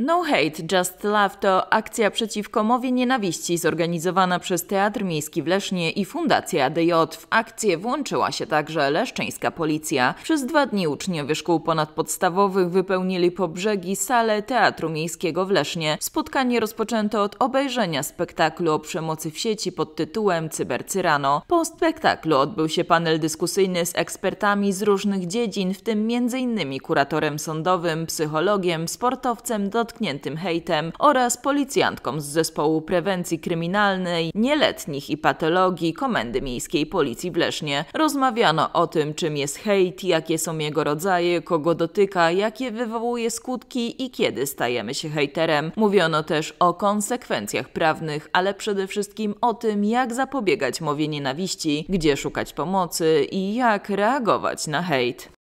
No Hate, Just Love to akcja przeciwko mowie nienawiści zorganizowana przez Teatr Miejski w Lesznie i Fundację DJ. W akcję włączyła się także leszczyńska policja. Przez dwa dni uczniowie szkół ponadpodstawowych wypełnili po brzegi salę Teatru Miejskiego w Lesznie. Spotkanie rozpoczęto od obejrzenia spektaklu o przemocy w sieci pod tytułem Cybercyrano. Po spektaklu odbył się panel dyskusyjny z ekspertami z różnych dziedzin, w tym m.in. kuratorem sądowym, psychologiem, sportowcem, do dotkniętym hejtem oraz policjantkom z zespołu prewencji kryminalnej, nieletnich i patologii Komendy Miejskiej Policji w Lesznie. Rozmawiano o tym, czym jest hejt, jakie są jego rodzaje, kogo dotyka, jakie wywołuje skutki i kiedy stajemy się hejterem. Mówiono też o konsekwencjach prawnych, ale przede wszystkim o tym, jak zapobiegać mowie nienawiści, gdzie szukać pomocy i jak reagować na hejt.